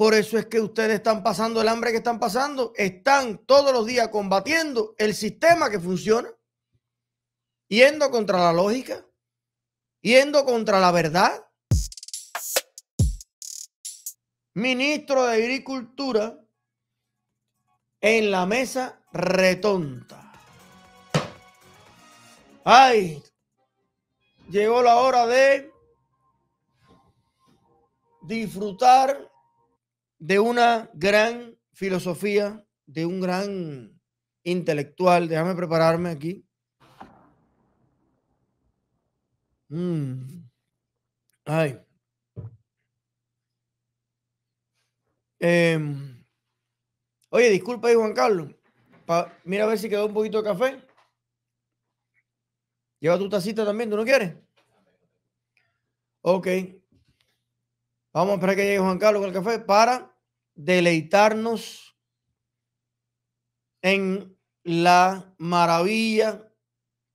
Por eso es que ustedes están pasando el hambre que están pasando. Están todos los días combatiendo el sistema que funciona, yendo contra la lógica, yendo contra la verdad. Ministro de Agricultura en la mesa retonta. Ay, llegó la hora de disfrutar de una gran filosofía, de un gran intelectual. Déjame prepararme aquí. Mm. Ay. Em. oye, disculpa Juan Carlos. mira a ver si quedó un poquito de café. Lleva tu tacita también, ¿tú no quieres? Ok. Vamos a esperar que llegue Juan Carlos con el café para deleitarnos en la maravilla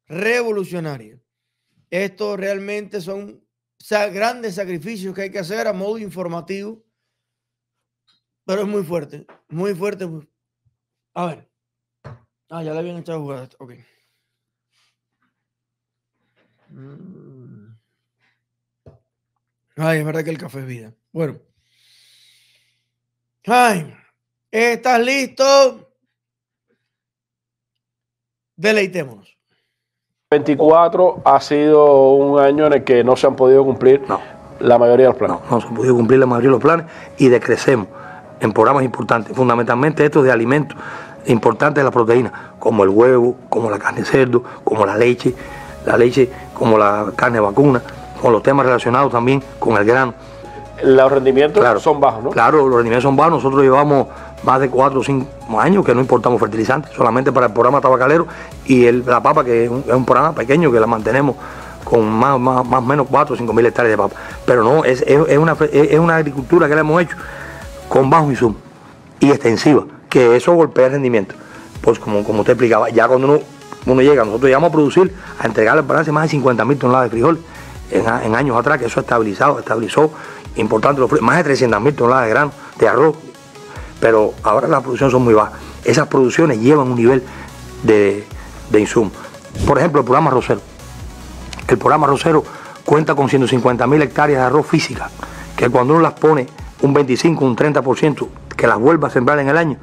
revolucionaria. Estos realmente son grandes sacrificios que hay que hacer a modo informativo, pero es muy fuerte, muy fuerte. A ver. Ah, ya le habían echado jugadas. Ok. Mm. Ay, es verdad que el café es vida. Bueno. Ay, ¿estás listo? Deleitémonos. 24 ha sido un año en el que no se han podido cumplir la mayoría de los planes. No, no se han podido cumplir la mayoría de los planes y decrecemos en programas importantes, fundamentalmente estos de alimentos importantes de la proteína, como el huevo, como la carne de cerdo, como la leche, la leche como la carne vacuna, con los temas relacionados también con el grano los rendimientos son bajos, ¿no? Claro, los rendimientos son bajos. Nosotros llevamos más de 4 o 5 años que no importamos fertilizantes, solamente para el programa tabacalero y la papa, que es un, programa pequeño que la mantenemos con más o más, menos 4 o 5 mil hectáreas de papa. Pero no, es, una, es una agricultura que la hemos hecho con bajo insumo y extensiva, que eso golpea el rendimiento. Pues como, como usted explicaba, ya cuando uno, uno llega, nosotros llegamos a producir, a entregarle para balance más de 50 mil toneladas de frijol en, años atrás, que eso estabilizado, estabilizó importante, más de 300 mil toneladas de grano, de arroz, pero ahora las producciones son muy bajas. Esas producciones llevan un nivel de, de insumo. Por ejemplo, el programa Rosero. El programa Rosero cuenta con 150 mil hectáreas de arroz física, que cuando uno las pone un 25, un 30%, que las vuelva a sembrar en el año,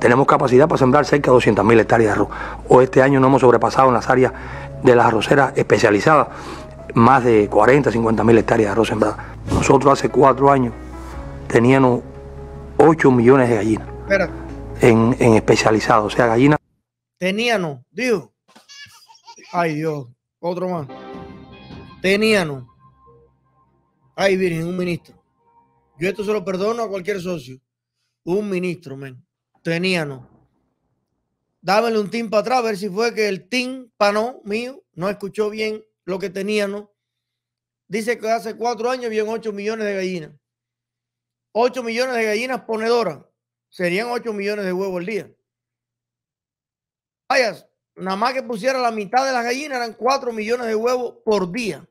tenemos capacidad para sembrar cerca de 200 mil hectáreas de arroz. O este año no hemos sobrepasado en las áreas de las arroceras especializadas más de 40, 50 mil hectáreas de arroz sembrado. Nosotros hace cuatro años teníamos 8 millones de gallinas Espera. en, especializado, o sea, gallinas. Teníamos, dios. Ay Dios, otro más. Teníamos. Ay Virgen, un ministro. Yo esto se lo perdono a cualquier socio. Un ministro, men. Teníamos. Dámele un tin para atrás, a ver si fue que el tin no, mío no escuchó bien lo que tenían, ¿no? Dice que hace cuatro años habían ocho millones de gallinas. 8 millones de gallinas ponedoras. Serían 8 millones de huevos al día. vaya, nada más que pusiera la mitad de las gallinas eran 4 millones de huevos por día.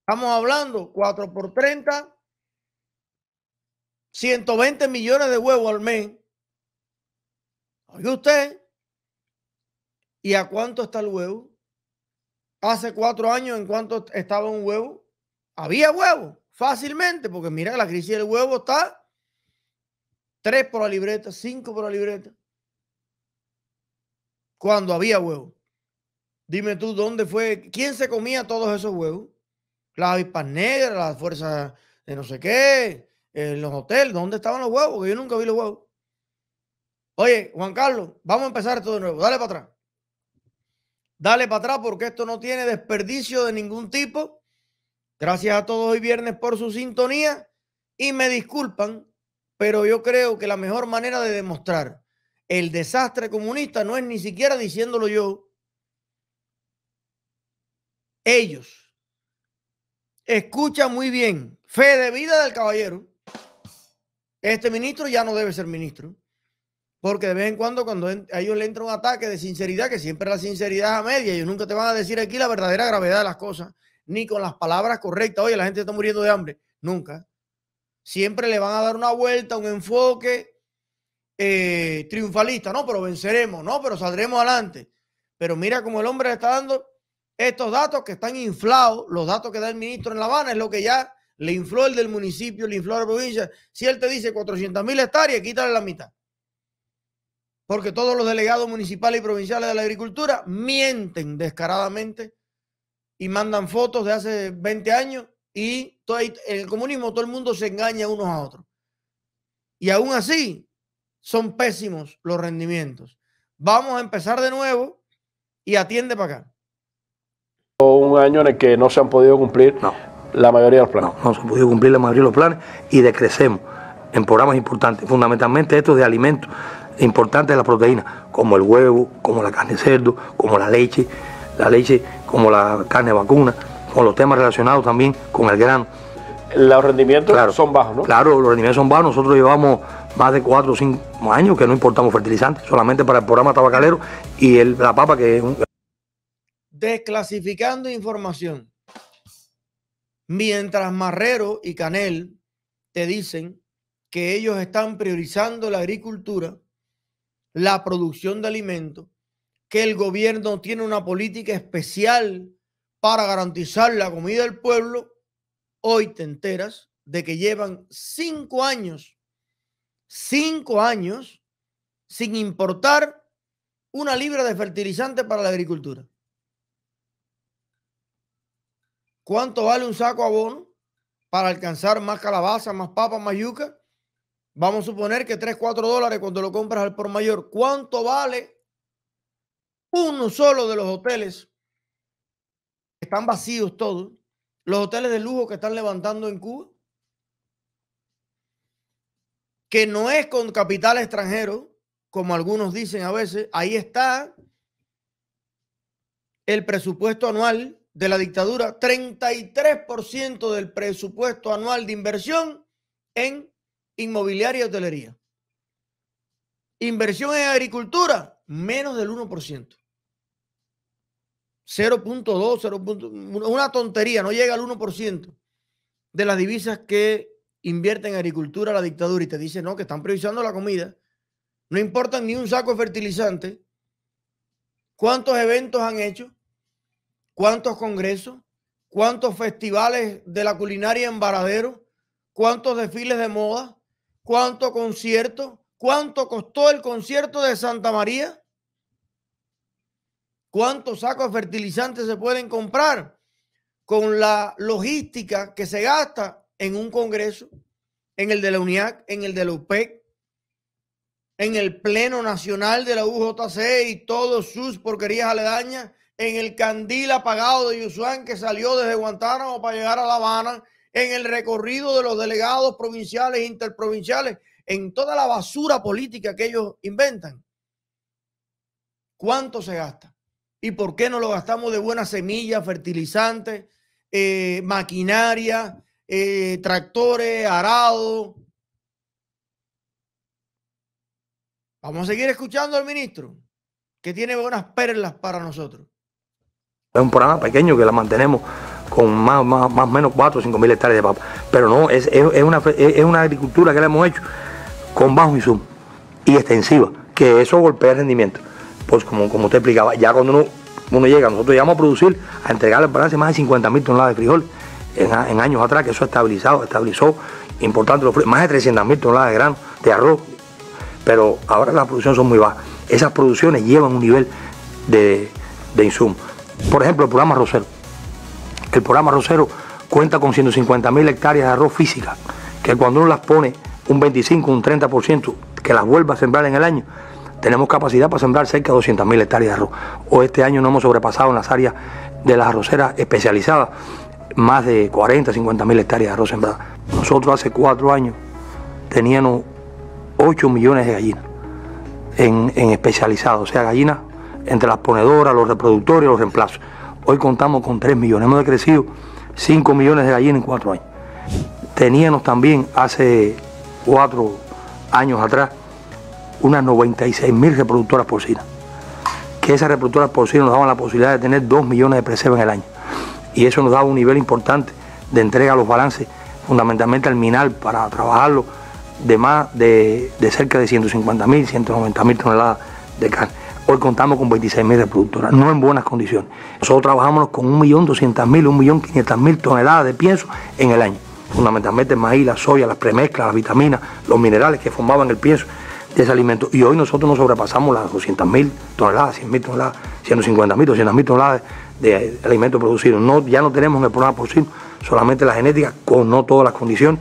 Estamos hablando 4 por 30, 120 millones de huevos al mes. Oye usted, ¿y a cuánto está el huevo? hace cuatro años en cuanto estaba un huevo? Había huevo, fácilmente, porque mira la crisis del huevo está tres por la libreta, cinco por la libreta. Cuando había huevo. Dime tú, ¿dónde fue? ¿Quién se comía todos esos huevos? Las avispas negras, las fuerzas de no sé qué, en eh, los hoteles, ¿dónde estaban los huevos? Que yo nunca vi los huevos. Oye, Juan Carlos, vamos a empezar todo de nuevo. Dale para atrás. Dale para atrás porque esto no tiene desperdicio de ningún tipo. Gracias a todos hoy viernes por su sintonía y me disculpan, pero yo creo que la mejor manera de demostrar el desastre comunista no es ni siquiera diciéndolo yo. Ellos. Escucha muy bien. Fe de vida del caballero. Este ministro ya no debe ser ministro. Porque de vez en cuando, cuando a ellos le entra un ataque de sinceridad, que siempre la sinceridad es a media, ellos nunca te van a decir aquí la verdadera gravedad de las cosas, ni con las palabras correctas. Oye, la gente está muriendo de hambre. Nunca. Siempre le van a dar una vuelta, un enfoque eh, triunfalista. No, pero venceremos, no, pero saldremos adelante. Pero mira cómo el hombre le está dando estos datos que están inflados, los datos que da el ministro en La Habana, es lo que ya le infló el del municipio, le infló la provincia. Si él te dice 400 mil hectáreas, quítale la mitad porque todos los delegados municipales y provinciales de la agricultura mienten descaradamente y mandan fotos de hace 20 años y en el comunismo todo el mundo se engaña unos a otros. Y aún así son pésimos los rendimientos. Vamos a empezar de nuevo y atiende para acá. Un año en el que no se han podido cumplir la mayoría de los planes. No, no se han podido cumplir la mayoría de los planes y decrecemos en programas importantes, fundamentalmente estos de alimentos importante es la proteína, como el huevo, como la carne de cerdo, como la leche, la leche como la carne vacuna, con los temas relacionados también con el grano. Los rendimientos son bajos, ¿no? Claro, los rendimientos son bajos. Nosotros llevamos más de cuatro o 5 años que no importamos fertilizantes, solamente para el programa tabacalero y el, la papa que es un... Desclasificando información. Mientras Marrero y Canel te dicen que ellos están priorizando la agricultura, la producción de alimentos, que el gobierno tiene una política especial para garantizar la comida del pueblo, hoy te enteras de que llevan cinco años, cinco años sin importar una libra de fertilizante para la agricultura. ¿Cuánto vale un saco abono para alcanzar más calabaza, más papa, más yuca? Vamos a suponer que 3, 4 dólares cuando lo compras al por mayor. ¿Cuánto vale uno solo de los hoteles? Están vacíos todos. Los hoteles de lujo que están levantando en Cuba. Que no es con capital extranjero, como algunos dicen a veces. Ahí está el presupuesto anual de la dictadura, 33% del presupuesto anual de inversión en inmobiliaria y hotelería. Inversión en agricultura, menos del 1%. 0.2, 0.1, una tontería, no llega al 1% de las divisas que invierte en agricultura la dictadura y te dice, no, que están previsando la comida, no importan ni un saco de fertilizante, cuántos eventos han hecho, cuántos congresos, cuántos festivales de la culinaria en Varadero, cuántos desfiles de moda, ¿Cuánto concierto? ¿Cuánto costó el concierto de Santa María? ¿Cuántos sacos fertilizantes se pueden comprar con la logística que se gasta en un congreso, en el de la UNIAC, en el de la UPEC, en el Pleno Nacional de la UJC y todos sus porquerías aledañas, en el candil apagado de Yusuan que salió desde Guantánamo para llegar a La Habana, en el recorrido de los delegados provinciales, e interprovinciales, en toda la basura política que ellos inventan. ¿Cuánto se gasta? ¿Y por qué no lo gastamos de buenas semillas, fertilizantes, eh, maquinaria, eh, tractores, arado? Vamos a seguir escuchando al ministro, que tiene buenas perlas para nosotros. Es un programa pequeño que la mantenemos con más, más, o menos 4 o 5 mil hectáreas de papa. Pero no, es, es, una, agricultura que la hemos hecho con bajo insumo y extensiva, que eso golpea el rendimiento. Pues como, como usted explicaba, ya cuando uno, uno llega, nosotros llegamos a producir, a entregarle al balance más de 50 mil toneladas de frijol en, años atrás, que eso ha estabilizado, estabilizó importante los más de 300 mil toneladas de grano, de arroz, pero ahora las producciones son muy bajas. Esas producciones llevan un nivel de, de insumo. Por ejemplo, el programa Rosero el programa arrocero cuenta con 150.000 hectáreas de arroz física, que cuando uno las pone un 25, un 30%, que las vuelva a sembrar en el año, tenemos capacidad para sembrar cerca de 200.000 hectáreas de arroz. O este año no hemos sobrepasado en las áreas de las arroceras especializadas más de 40, 50 mil hectáreas de arroz sembradas. Nosotros hace cuatro años teníamos 8 millones de gallinas en, en especializado, o sea, gallinas entre las ponedoras, los reproductores y los reemplazos. Hoy contamos con 3 millones. Hemos decrecido 5 millones de gallinas en 4 años. Teníamos también hace 4 años atrás unas 96 mil reproductoras porcinas. Que esas reproductoras porcinas nos daban la posibilidad de tener 2 millones de preservas en el año. Y eso nos daba un nivel importante de entrega a los balances, fundamentalmente al minar para trabajarlo de más de, de cerca de 150 mil, 190 mil toneladas de carne. Hoy contamos con 26.000 reproductoras, no en buenas condiciones. Nosotros trabajamos con 1.200.000, 1.500.000 toneladas de pienso en el año. Fundamentalmente maíz, la soya, las premezclas, las vitaminas, los minerales que formaban el pienso de ese alimento. Y hoy nosotros no sobrepasamos las 200.000 toneladas, 100.000 toneladas, 150.000, 200.000 toneladas de alimentos producidos. No, ya no tenemos en el programa porcino solamente la genética, con no todas las condiciones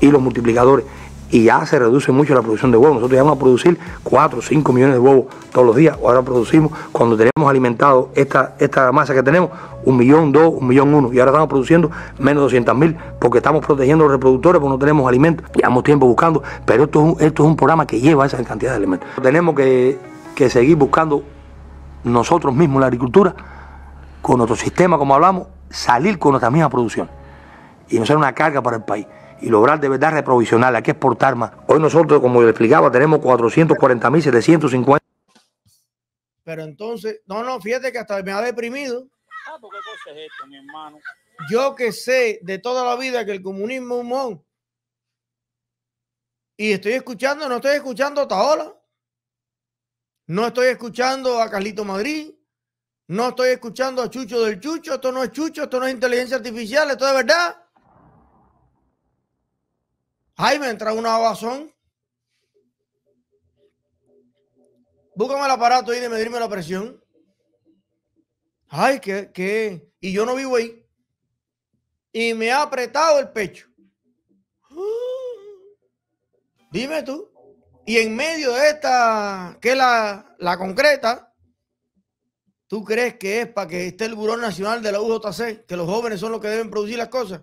y los multiplicadores y ya se reduce mucho la producción de huevos. Nosotros vamos a producir 4 o 5 millones de huevos todos los días. Ahora producimos, cuando tenemos alimentado esta, esta masa que tenemos, un millón, dos, un millón, uno. Y ahora estamos produciendo menos de 200 mil porque estamos protegiendo a los reproductores porque no tenemos alimentos. Llevamos tiempo buscando, pero esto es un, programa que lleva esa cantidad de alimentos. Tenemos que, que seguir buscando nosotros mismos la agricultura, con nuestro sistema, como hablamos, salir con nuestra misma producción y no ser una carga para el país y lograr de verdad reprovisionar, hay que exportar más. Hoy nosotros, como le explicaba, tenemos 440.750. Pero entonces, no, no, fíjate que hasta me ha deprimido. Ah, es esto, mi hermano? Yo que sé de toda la vida que el comunismo es un mon. Y estoy escuchando, no estoy escuchando a Taola. No estoy escuchando a Carlito Madrid. No estoy escuchando a Chucho del Chucho. Esto no es Chucho, esto no es inteligencia artificial, esto es verdad. Ay, me entra una abazón Búscame el aparato y de medirme la presión. Ay, que, que. Y yo no vivo ahí. Y me ha apretado el pecho. Dime tú. Y en medio de esta, que es la, la concreta, ¿tú crees que es para que esté el Buró Nacional de la UJC, que los jóvenes son los que deben producir las cosas?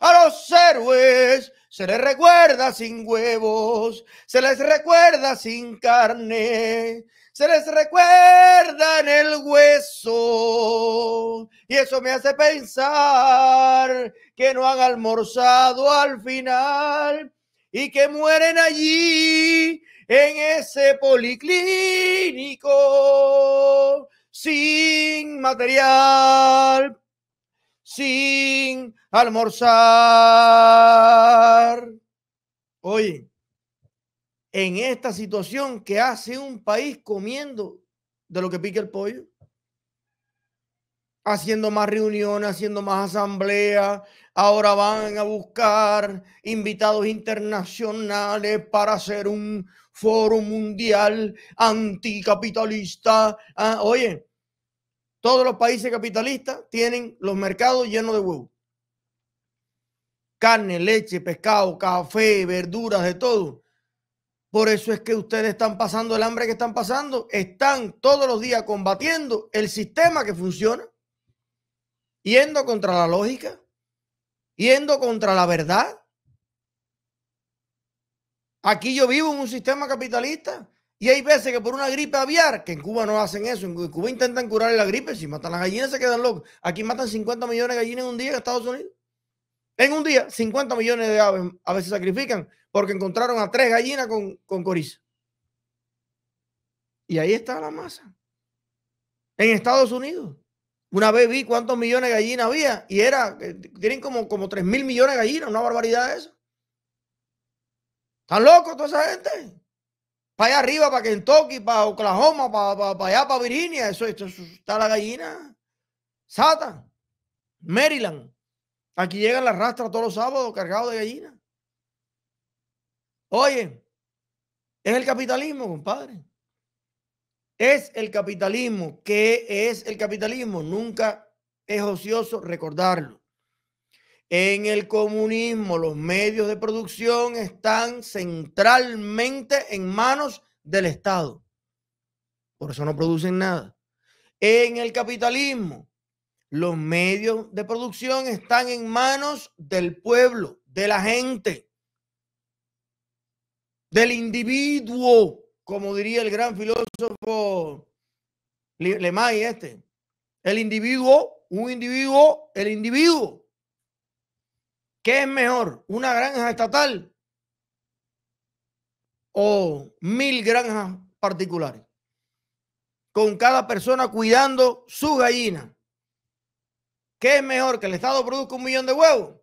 A los héroes se les recuerda sin huevos, se les recuerda sin carne, se les recuerda en el hueso. Y eso me hace pensar que no han almorzado al final y que mueren allí en ese policlínico sin material sin almorzar. Oye, en esta situación que hace un país comiendo de lo que pique el pollo, haciendo más reuniones, haciendo más asambleas, ahora van a buscar invitados internacionales para hacer un foro mundial anticapitalista. Ah, oye, todos los países capitalistas tienen los mercados llenos de huevos. Carne, leche, pescado, café, verduras, de todo. Por eso es que ustedes están pasando el hambre que están pasando. Están todos los días combatiendo el sistema que funciona, yendo contra la lógica, yendo contra la verdad. Aquí yo vivo en un sistema capitalista y hay veces que por una gripe aviar, que en Cuba no hacen eso, en Cuba intentan curar la gripe, si matan las gallinas se quedan locos. Aquí matan 50 millones de gallinas en un día en Estados Unidos. En un día, 50 millones de aves a veces sacrifican porque encontraron a tres gallinas con, con coriza. Y ahí está la masa. En Estados Unidos. Una vez vi cuántos millones de gallinas había y era, eh, tienen como, como 3 mil millones de gallinas, una barbaridad eso. ¿Están locos toda esa gente? para allá arriba, para Kentucky, para Oklahoma, para, allá, para Virginia. Eso, está la gallina. Sata, Maryland. Aquí llegan las rastras todos los sábados cargados de gallina. Oye, es el capitalismo, compadre. Es el capitalismo. ¿Qué es el capitalismo? Nunca es ocioso recordarlo. En el comunismo, los medios de producción están centralmente en manos del Estado. Por eso no producen nada. En el capitalismo, los medios de producción están en manos del pueblo, de la gente, del individuo, como diría el gran filósofo Lemay este. El individuo, un individuo, el individuo. ¿Qué es mejor? ¿Una granja estatal o mil granjas particulares? Con cada persona cuidando su gallina. ¿Qué es mejor? ¿Que el Estado produzca un millón de huevos?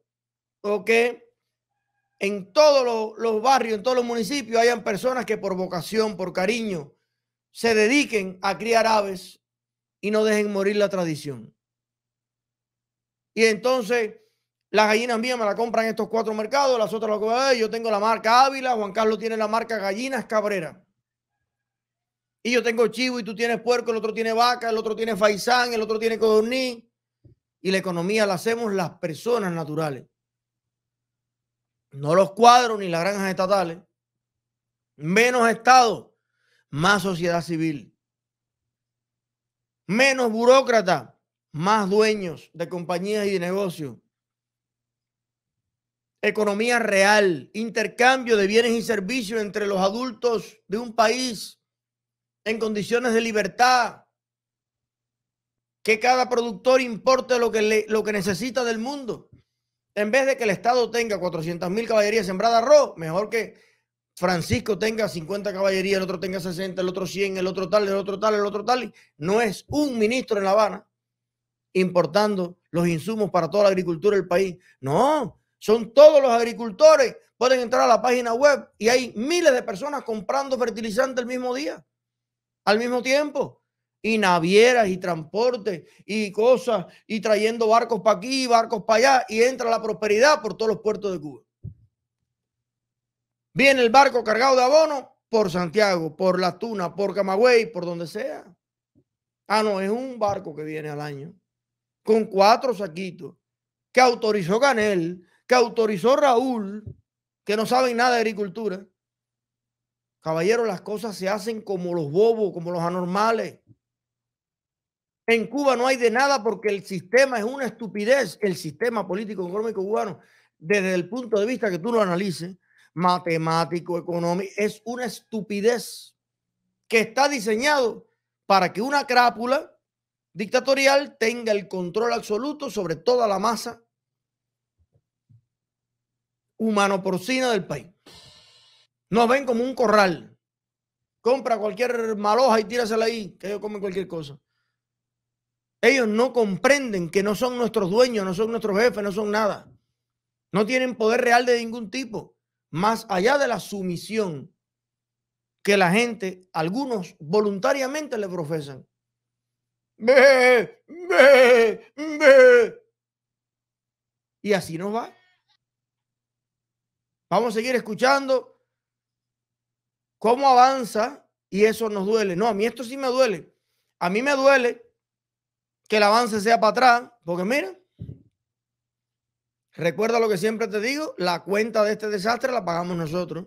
¿O que en todos los, barrios, en todos los municipios, hayan personas que por vocación, por cariño, se dediquen a criar aves y no dejen morir la tradición? Y entonces las gallinas mías me la compran en estos cuatro mercados, las otras las que yo tengo la marca Ávila, Juan Carlos tiene la marca Gallinas Cabrera. Y yo tengo chivo y tú tienes puerco, el otro tiene vaca, el otro tiene faisán, el otro tiene codorní Y la economía la hacemos las personas naturales. No los cuadros ni las granjas estatales. Menos Estado, más sociedad civil. Menos burócrata, más dueños de compañías y de negocios economía real, intercambio de bienes y servicios entre los adultos de un país en condiciones de libertad, que cada productor importe lo que, lo que necesita del mundo. En vez de que el Estado tenga 400.000 caballerías sembradas arroz, mejor que Francisco tenga 50 caballerías, el otro tenga 60, el otro 100, el otro tal, el otro tal, el otro tal. No es un ministro en La Habana importando los insumos para toda la agricultura del país. No, son todos los agricultores. Pueden entrar a la página web y hay miles de personas comprando fertilizante el mismo día, al mismo tiempo. Y navieras y transporte y cosas y trayendo barcos para aquí barcos para allá y entra la prosperidad por todos los puertos de Cuba. Viene el barco cargado de abono por Santiago, por la Tunas, por Camagüey, por donde sea. Ah, no, es un barco que viene al año con cuatro saquitos que autorizó Canel que autorizó Raúl, que no saben nada de agricultura. Caballero, las cosas se hacen como los bobos, como los anormales. En Cuba no hay de nada porque el sistema es una estupidez, el sistema político económico cubano, desde el punto de vista que tú lo analices, matemático, económico, es una estupidez que está diseñado para que una crápula dictatorial tenga el control absoluto sobre toda la masa humano porcina del país. Nos ven como un corral. Compra cualquier maloja y tírasela ahí, que ellos comen cualquier cosa. Ellos no comprenden que no son nuestros dueños, no son nuestros jefes, no son nada. No tienen poder real de ningún tipo, más allá de la sumisión que la gente, algunos voluntariamente le profesan. Ve, ve, ve. Y así nos va. Vamos a seguir escuchando cómo avanza y eso nos duele. No, a mí esto sí me duele. A mí me duele que el avance sea para atrás, porque mira, recuerda lo que siempre te digo, la cuenta de este desastre la pagamos nosotros.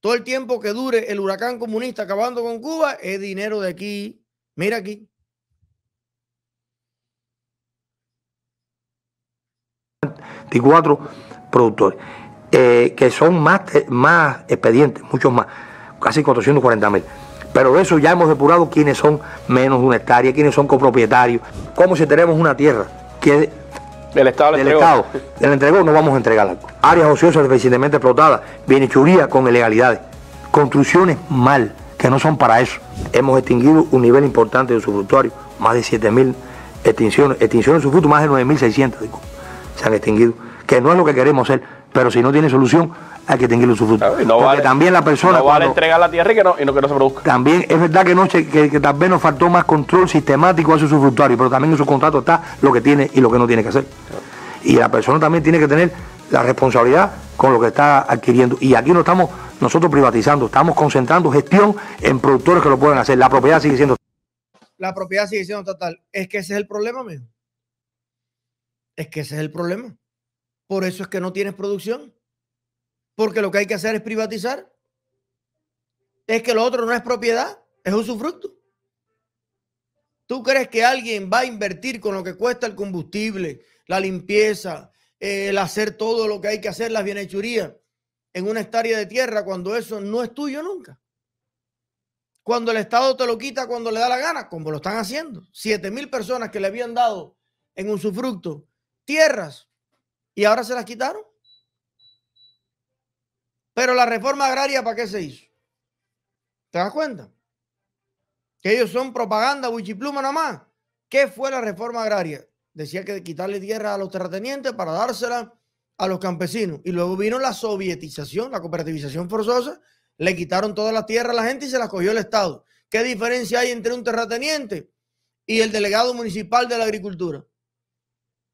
Todo el tiempo que dure el huracán comunista acabando con Cuba es dinero de aquí. Mira aquí. productores. Eh, que son más, eh, más expedientes, muchos más, casi 440 mil. Pero de eso ya hemos depurado quiénes son menos de una hectárea, quiénes son copropietarios, Como si tenemos una tierra que el Estado del Estado del entregó, no vamos a entregarla. Áreas ociosas deficientemente explotadas, bienhechuría con ilegalidades, construcciones mal, que no son para eso. Hemos extinguido un nivel importante de usufructuarios, más de 7.000 extinciones, extinciones de usufructo, más de 9.600 se han extinguido, que no es lo que queremos hacer. Pero si no tiene solución, hay que tener el usufructo. Porque también la persona. No vale entregar la tierra y que no, y no, que no se produzca. También es verdad que, no, que, que tal vez nos faltó más control sistemático a su usufructuario, pero también en su contrato está lo que tiene y lo que no tiene que hacer. Y la persona también tiene que tener la responsabilidad con lo que está adquiriendo. Y aquí no estamos nosotros privatizando, estamos concentrando gestión en productores que lo puedan hacer. La propiedad sigue siendo. La propiedad sigue siendo total. Es que ese es el problema, mío. Es que ese es el problema. Por eso es que no tienes producción. Porque lo que hay que hacer es privatizar. Es que lo otro no es propiedad, es usufructo. ¿Tú crees que alguien va a invertir con lo que cuesta el combustible, la limpieza, eh, el hacer todo lo que hay que hacer, las bienhechurías, en una hectárea de tierra cuando eso no es tuyo nunca? Cuando el Estado te lo quita cuando le da la gana, como lo están haciendo. Siete mil personas que le habían dado en usufructo tierras y ahora se las quitaron. Pero la reforma agraria, ¿para qué se hizo? ¿Te das cuenta? Que ellos son propaganda, wichipluma nada más. ¿Qué fue la reforma agraria? Decía que quitarle tierra a los terratenientes para dársela a los campesinos. Y luego vino la sovietización, la cooperativización forzosa. Le quitaron toda la tierra a la gente y se las cogió el Estado. ¿Qué diferencia hay entre un terrateniente y el delegado municipal de la agricultura?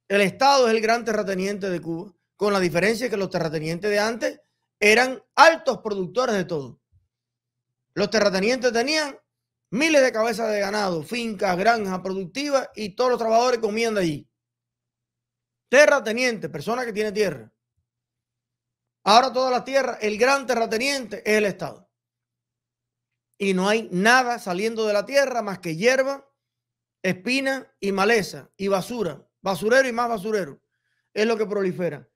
El Estado es el gran terrateniente de Cuba, con la diferencia que los terratenientes de antes eran altos productores de todo. Los terratenientes tenían miles de cabezas de ganado, fincas, granjas productivas y todos los trabajadores comían de allí. Terrateniente, persona que tiene tierra. Ahora toda la tierra, el gran terrateniente es el Estado. Y no hay nada saliendo de la tierra más que hierba, espina y maleza y basura Basurero y más basurero. Es lo que prolifera.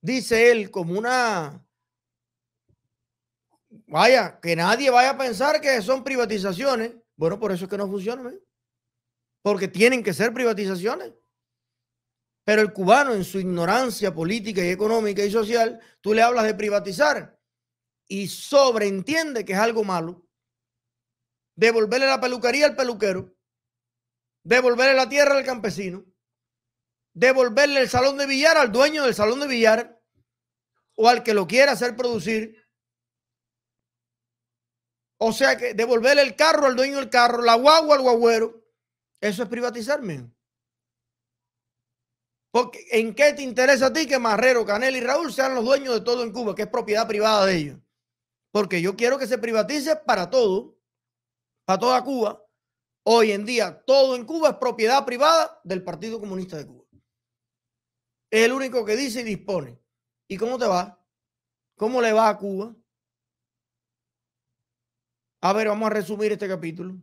Dice él como una... Vaya, que nadie vaya a pensar que son privatizaciones. Bueno, por eso es que no funcionan. Porque tienen que ser privatizaciones. Pero el cubano en su ignorancia política y económica y social, tú le hablas de privatizar y sobreentiende que es algo malo. Devolverle la peluquería al peluquero. Devolverle la tierra al campesino devolverle el salón de billar al dueño del salón de billar o al que lo quiera hacer producir. O sea que devolverle el carro al dueño del carro, la guagua al guagüero. Eso es privatizarme. Porque ¿en qué te interesa a ti que Marrero, Canel y Raúl sean los dueños de todo en Cuba, que es propiedad privada de ellos? Porque yo quiero que se privatice para todo, para toda Cuba. Hoy en día todo en Cuba es propiedad privada del Partido Comunista de Cuba. Es el único que dice y dispone. ¿Y cómo te va? ¿Cómo le va a Cuba? A ver, vamos a resumir este capítulo.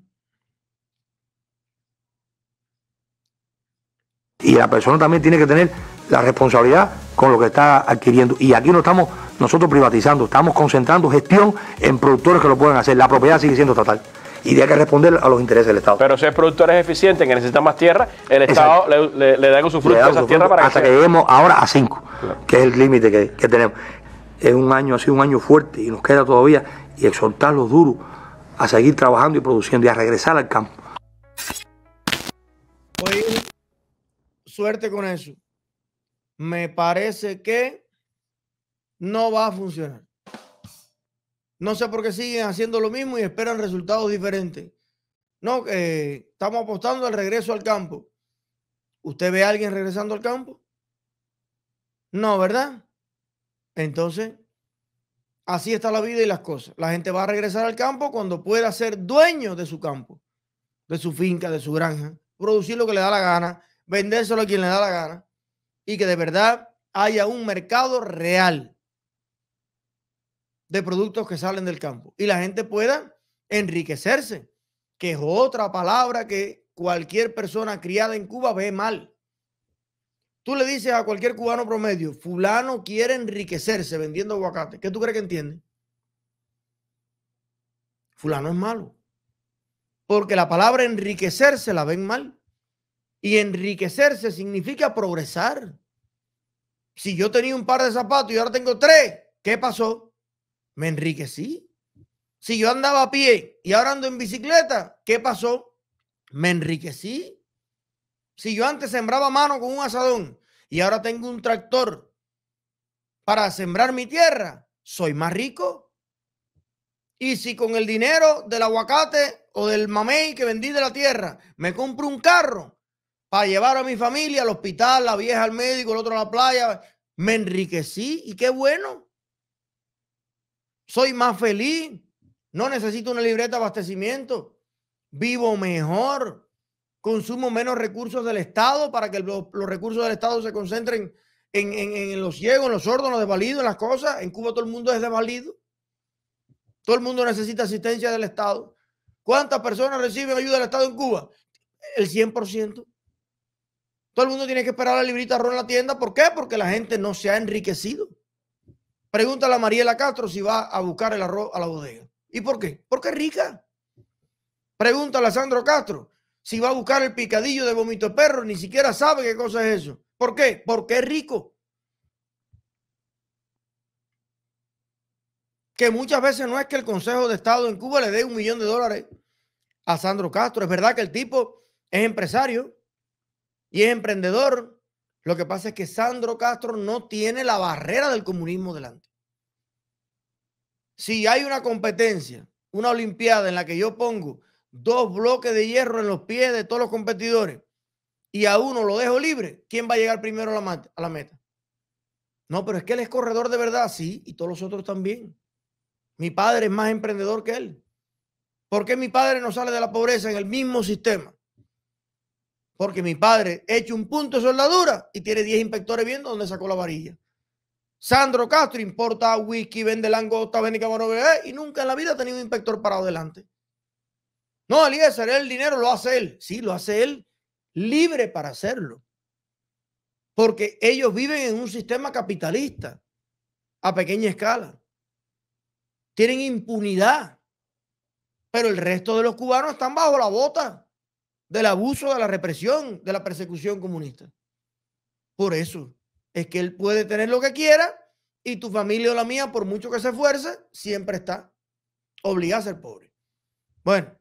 Y la persona también tiene que tener la responsabilidad con lo que está adquiriendo. Y aquí no estamos nosotros privatizando, estamos concentrando gestión en productores que lo puedan hacer. La propiedad sigue siendo estatal y que responder a los intereses del Estado. Pero si es productor es eficiente, que necesita más tierra, el Estado le, da con su fruto a esa tierra para hasta que, lleguemos ahora a 5, que es el límite que, tenemos. Es un año, ha sido un año fuerte y nos queda todavía y exhortar los duros a seguir trabajando y produciendo y a regresar al campo. Oye, suerte con eso. Me parece que no va a funcionar. No sé por qué siguen haciendo lo mismo y esperan resultados diferentes. No, estamos apostando al regreso al campo. ¿Usted ve a alguien regresando al campo? No, ¿verdad? Entonces, así está la vida y las cosas. La gente va a regresar al campo cuando pueda ser dueño de su campo, de su finca, de su granja, producir lo que le da la gana, vendérselo a quien le da la gana y que de verdad haya un mercado real de productos que salen del campo y la gente pueda enriquecerse, que es otra palabra que cualquier persona criada en Cuba ve mal. Tú le dices a cualquier cubano promedio, fulano quiere enriquecerse vendiendo aguacate. ¿Qué tú crees que entiende? Fulano es malo. Porque la palabra enriquecerse la ven mal. Y enriquecerse significa progresar. Si yo tenía un par de zapatos y ahora tengo tres, ¿qué pasó? me enriquecí. Si yo andaba a pie y ahora ando en bicicleta, ¿qué pasó? Me enriquecí. Si yo antes sembraba mano con un asadón y ahora tengo un tractor para sembrar mi tierra, soy más rico. Y si con el dinero del aguacate o del mamey que vendí de la tierra me compro un carro para llevar a mi familia al hospital, la vieja al médico, el otro a la playa, me enriquecí y qué bueno soy más feliz, no necesito una libreta de abastecimiento, vivo mejor, consumo menos recursos del Estado para que los, recursos del Estado se concentren en, los ciegos, en los sordos, en los desvalidos, en las cosas. En Cuba todo el mundo es desvalido. Todo el mundo necesita asistencia del Estado. ¿Cuántas personas reciben ayuda del Estado en Cuba? El 100%. Todo el mundo tiene que esperar la librita ron en la tienda. ¿Por qué? Porque la gente no se ha enriquecido. Pregúntale a Mariela Castro si va a buscar el arroz a la bodega. ¿Y por qué? Porque es rica. Pregúntale a Sandro Castro si va a buscar el picadillo de vómito de perro. Ni siquiera sabe qué cosa es eso. ¿Por qué? Porque es rico. Que muchas veces no es que el Consejo de Estado en Cuba le dé un millón de dólares a Sandro Castro. Es verdad que el tipo es empresario y es emprendedor lo que pasa es que Sandro Castro no tiene la barrera del comunismo delante. Si hay una competencia, una olimpiada en la que yo pongo dos bloques de hierro en los pies de todos los competidores y a uno lo dejo libre, ¿quién va a llegar primero a la, meta? No, pero es que él es corredor de verdad, sí, y todos los otros también. Mi padre es más emprendedor que él. ¿Por qué mi padre no sale de la pobreza en el mismo sistema? Porque mi padre hecho un punto de soldadura y tiene 10 inspectores viendo dónde sacó la varilla. Sandro Castro importa whisky, vende langosta, vende camarón y nunca en la vida ha tenido un inspector parado delante. No, Eliezer, el dinero lo hace él. Sí, lo hace él libre para hacerlo. Porque ellos viven en un sistema capitalista a pequeña escala. Tienen impunidad. Pero el resto de los cubanos están bajo la bota del abuso, de la represión, de la persecución comunista. Por eso es que él puede tener lo que quiera y tu familia o la mía, por mucho que se esfuerce, siempre está obligada a ser pobre. Bueno.